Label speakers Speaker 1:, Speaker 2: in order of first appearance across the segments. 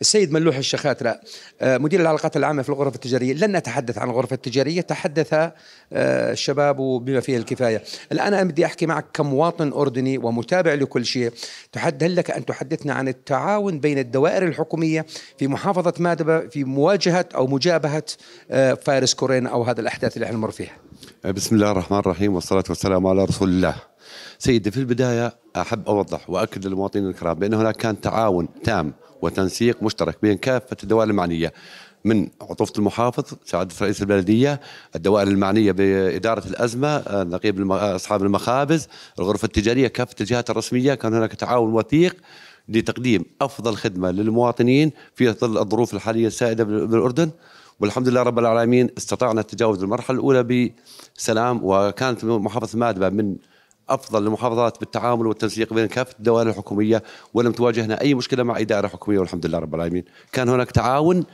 Speaker 1: السيد ملوح الشخاترة آه، مدير العلاقات العامة في الغرفة التجارية لن نتحدث عن الغرفة التجارية تحدث آه، الشباب بما فيه الكفاية الآن أنا بدي أحكي معك كمواطن أردني ومتابع لكل شيء تحدث لك أن تحدثنا عن التعاون بين الدوائر الحكومية في محافظة مادبة في مواجهة أو مجابهة آه، فيروس كورونا أو هذا الأحداث اللي احنا نمر فيها
Speaker 2: بسم الله الرحمن الرحيم والصلاة والسلام على رسول الله سيدي في البداية أحب أوضح وأكد للمواطنين الكرام بأن هناك كان تعاون تام وتنسيق مشترك بين كافة الدوائر المعنية من عطوفة المحافظ سعادة رئيس البلدية الدوائر المعنية بإدارة الأزمة نقيب أصحاب المخابز الغرفة التجارية كافة الجهات الرسمية كان هناك تعاون وثيق لتقديم أفضل خدمة للمواطنين في ظل الظروف الحالية السائدة بالأردن والحمد لله رب العالمين استطعنا تجاوز المرحلة الأولى بسلام وكانت محافظة مادبة من افضل للمحافظات بالتعامل والتنسيق بين كافه الدوائر الحكوميه ولم تواجهنا اي مشكله مع اداره حكوميه والحمد لله رب العالمين، كان هناك تعاون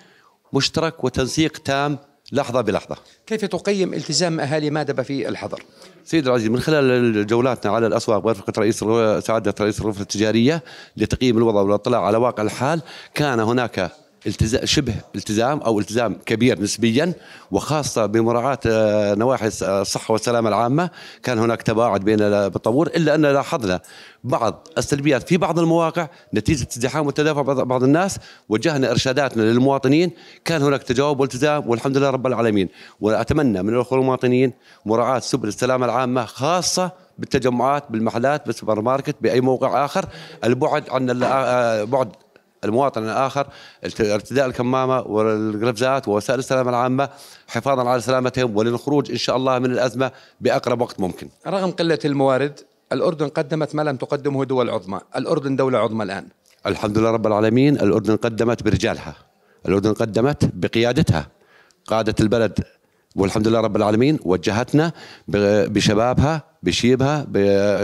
Speaker 2: مشترك وتنسيق تام لحظه بلحظه. كيف
Speaker 1: تقيم التزام اهالي مادبه في الحظر؟
Speaker 2: سيد العزيز من خلال جولاتنا على الاسواق برفقه رئيس سعاده رئيس الغرفه التجاريه لتقييم الوضع والاطلاع على واقع الحال كان هناك التزام شبه التزام او التزام كبير نسبيا وخاصه بمراعاه آه، نواحي آه، الصحه والسلامه العامه كان هناك تباعد بين الطابور الا ان لاحظنا بعض السلبيات في بعض المواقع نتيجه ازدحام وتدافع بعض الناس وجهنا ارشاداتنا للمواطنين كان هناك تجاوب والتزام والحمد لله رب العالمين واتمنى من الاخوه المواطنين مراعاه سبل السلامه العامه خاصه بالتجمعات بالمحلات بالسوبر ماركت باي موقع اخر البعد عن آه، بعد المواطن الآخر ارتداء الكمامة والقفزات ووسائل السلامة العامة حفاظا على سلامتهم وللخروج إن شاء الله من الأزمة بأقرب وقت ممكن رغم قلة الموارد الأردن قدمت ما لم تقدمه دول عظمى الأردن دولة عظمى الآن الحمد لله رب العالمين الأردن قدمت برجالها الأردن قدمت بقيادتها قادة البلد والحمد لله رب العالمين وجهتنا بشبابها بشيبها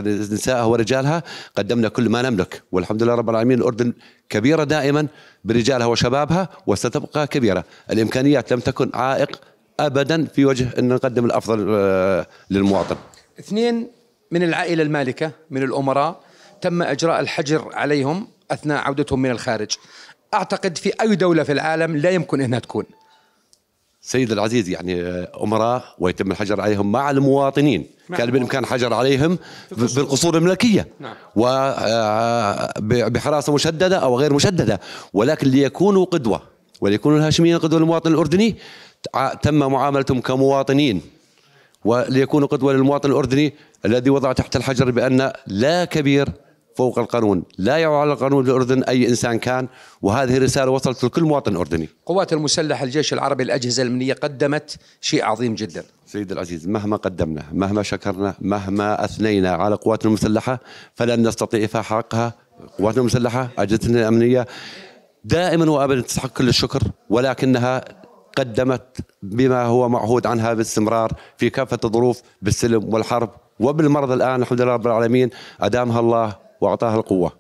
Speaker 2: بنسائها ورجالها قدمنا كل ما نملك والحمد لله رب العالمين الأردن كبيرة دائما برجالها وشبابها وستبقى كبيرة الإمكانيات لم تكن عائق أبدا في وجه أن نقدم الأفضل آه، للمواطن
Speaker 1: اثنين من العائلة المالكة من الأمراء تم إجراء الحجر عليهم أثناء عودتهم من الخارج أعتقد
Speaker 2: في أي دولة في العالم لا يمكن أنها تكون سيد العزيز يعني آه، امراء ويتم الحجر عليهم مع المواطنين مع نعم. كان بالامكان حجر عليهم بالقصور الملكيه نعم. وبحراسه آه، مشدده او غير مشدده ولكن ليكونوا قدوه وليكونوا الهاشميين قدوه للمواطن الاردني تم معاملتهم كمواطنين وليكونوا قدوه للمواطن الاردني الذي وضع تحت الحجر بان لا كبير فوق القانون لا يعول على القانون الأردن أي إنسان كان وهذه رسالة وصلت لكل مواطن أردني قوات المسلحة
Speaker 1: الجيش العربي الأجهزة الأمنية قدمت شيء عظيم جدا
Speaker 2: سيد العزيز مهما قدمنا مهما شكرنا مهما أثنينا على قوات المسلحة فلن نستطيع إفاء حقها قوات المسلحة أجهزتنا الأمنية دائما وابدا تستحق كل الشكر ولكنها قدمت بما هو معهود عنها باستمرار في كافه الظروف بالسلم والحرب وبالمرض الان الحمد لله رب العالمين ادامها الله وأعطاها القوة